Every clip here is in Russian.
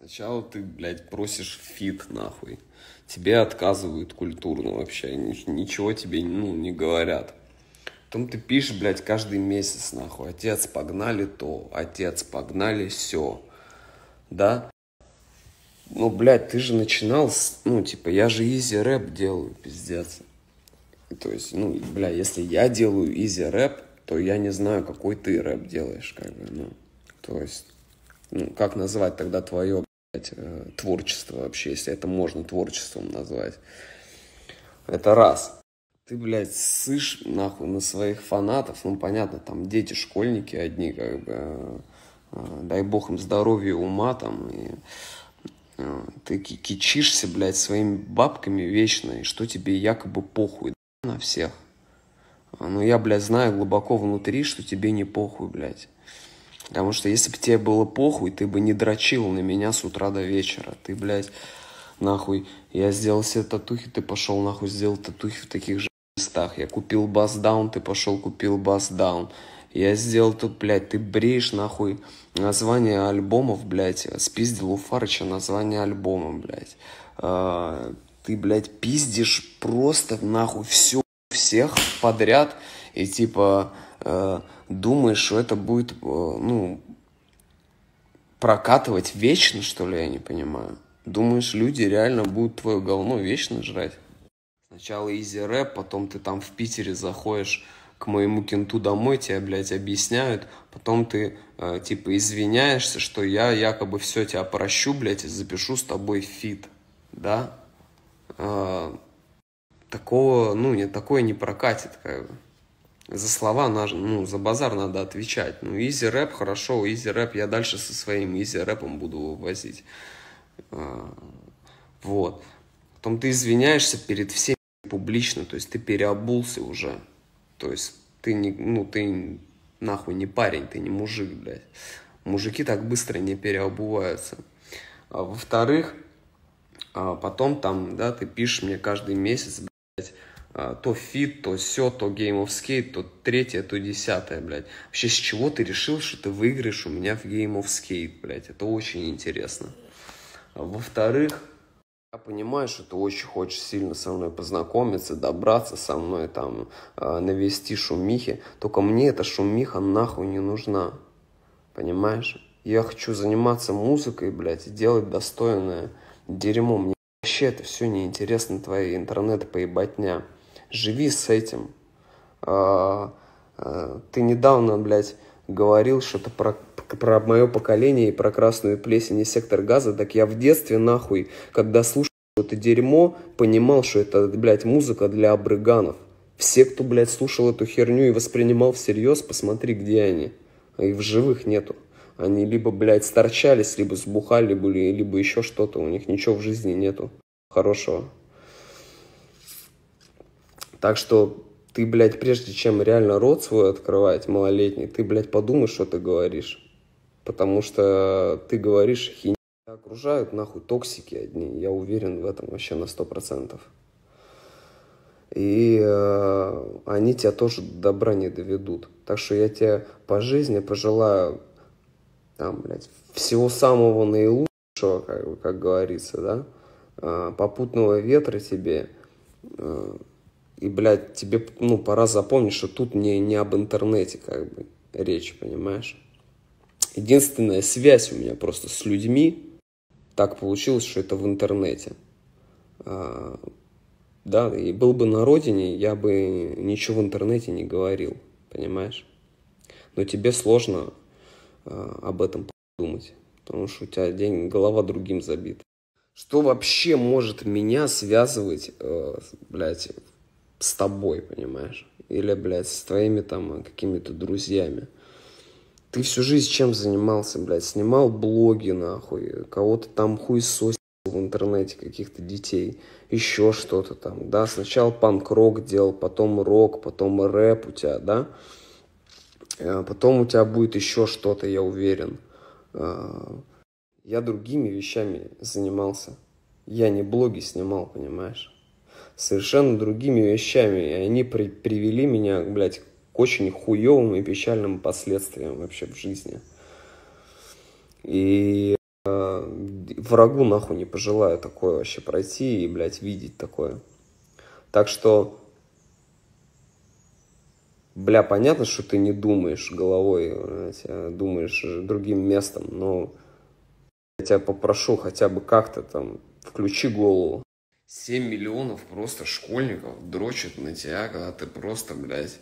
Сначала ты, блядь, просишь фит, нахуй. Тебе отказывают культурно вообще, ничего тебе, ну, не говорят. Потом ты пишешь, блядь, каждый месяц, нахуй. Отец, погнали то, отец, погнали все. Да? Ну, блядь, ты же начинал с... Ну, типа, я же изи рэп делаю, пиздец. То есть, ну, бля, если я делаю изи рэп, то я не знаю, какой ты рэп делаешь, как бы, ну. То есть, ну, как назвать тогда твое Э, творчество вообще, если это можно творчеством назвать. Это раз. Ты, блядь, сышь нахуй на своих фанатов. Ну, понятно, там дети, школьники одни, как бы. Э, э, дай бог им здоровья, ума там. И, ты кичишься, блядь, своими бабками вечно, и что тебе якобы похуй да, на всех. А, Но ну, я, блядь, знаю глубоко внутри, что тебе не похуй, блядь. Потому что если бы тебе было похуй, ты бы не дрочил на меня с утра до вечера. Ты, блядь, нахуй, я сделал себе татухи, ты пошел нахуй сделал татухи в таких же местах. Я купил бас-даун, ты пошел купил бас-даун. Я сделал тут, блядь, ты бреешь нахуй название альбомов, блядь, спиздил у Фарыча название альбома, блядь. А, ты, блядь, пиздишь просто нахуй все всех подряд и типа Э, думаешь, что это будет, э, ну, прокатывать вечно, что ли, я не понимаю. Думаешь, люди реально будут твое говно вечно жрать? Сначала изи рэп, потом ты там в Питере заходишь к моему кенту домой, тебя, блядь, объясняют, потом ты, э, типа, извиняешься, что я якобы все тебя прощу, блядь, и запишу с тобой фит, да? Э, такого, ну, не, такое не прокатит, как бы за слова, ну, за базар надо отвечать. Ну, изи рэп, хорошо, изи рэп, я дальше со своим изи рэпом буду возить. А, вот. Потом ты извиняешься перед всеми публично, то есть ты переобулся уже. То есть ты не, ну, ты нахуй не парень, ты не мужик, блядь. Мужики так быстро не переобуваются. А, во-вторых, а потом там, да, ты пишешь мне каждый месяц, блядь, а, то фит, то все, то Game of Skate, то третье, то десятое, блядь. Вообще, с чего ты решил, что ты выиграешь у меня в Game of Skate, блядь? Это очень интересно. А, во-вторых, я понимаю, что ты очень хочешь сильно со мной познакомиться, добраться со мной, там, а, навести шумихи. Только мне эта шумиха нахуй не нужна. Понимаешь? Я хочу заниматься музыкой, блядь, и делать достойное дерьмо. Мне вообще это все неинтересно, твои интернет-поеботня живи с этим. А, а, ты недавно, блядь, говорил что-то про, про мое поколение и про красную плесень и сектор газа, так я в детстве, нахуй, когда слушал это дерьмо, понимал, что это, блядь, музыка для обрыганов. Все, кто, блядь, слушал эту херню и воспринимал всерьез, посмотри, где они. А их в живых нету. Они либо, блядь, сторчались, либо сбухали были, либо еще что-то. У них ничего в жизни нету хорошего. Так что ты, блядь, прежде чем реально рот свой открывать, малолетний, ты, блядь, подумай, что ты говоришь. Потому что ты говоришь хи... Окружают, нахуй, токсики одни. Я уверен в этом вообще на сто процентов. И э, они тебя тоже добра не доведут. Так что я тебе по жизни пожелаю там, блядь, всего самого наилучшего, как, как говорится, да, э, попутного ветра тебе, э, и, блядь, тебе, ну, пора запомнить, что тут не, не об интернете, как бы, речь, понимаешь? Единственная связь у меня просто с людьми, так получилось, что это в интернете. А, да, и был бы на родине, я бы ничего в интернете не говорил, понимаешь? Но тебе сложно а, об этом подумать, потому что у тебя день, голова другим забита. Что вообще может меня связывать, э, блядь, с тобой, понимаешь? Или, блядь, с твоими там какими-то друзьями. Ты всю жизнь чем занимался, блядь? Снимал блоги, нахуй. Кого-то там хуй сосил в интернете, каких-то детей. Еще что-то там, да? Сначала панк-рок делал, потом рок, потом рэп у тебя, да? А потом у тебя будет еще что-то, я уверен. А, я другими вещами занимался. Я не блоги снимал, понимаешь? совершенно другими вещами. И они при привели меня, блядь, к очень хуевым и печальным последствиям вообще в жизни. И э, врагу нахуй не пожелаю такое вообще пройти и, блядь, видеть такое. Так что, бля, понятно, что ты не думаешь головой, блядь, а думаешь другим местом, но я тебя попрошу хотя бы как-то там включи голову. 7 миллионов просто школьников дрочат на тебя, когда ты просто, блядь,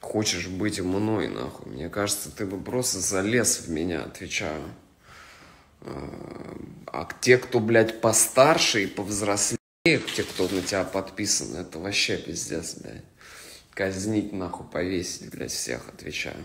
хочешь быть мной, нахуй. Мне кажется, ты бы просто залез в меня, отвечаю. Э, а те, кто, блядь, постарше и повзрослее, те, кто на тебя подписан, это вообще пиздец, блядь. Казнить, нахуй, повесить, блядь, всех, отвечаю.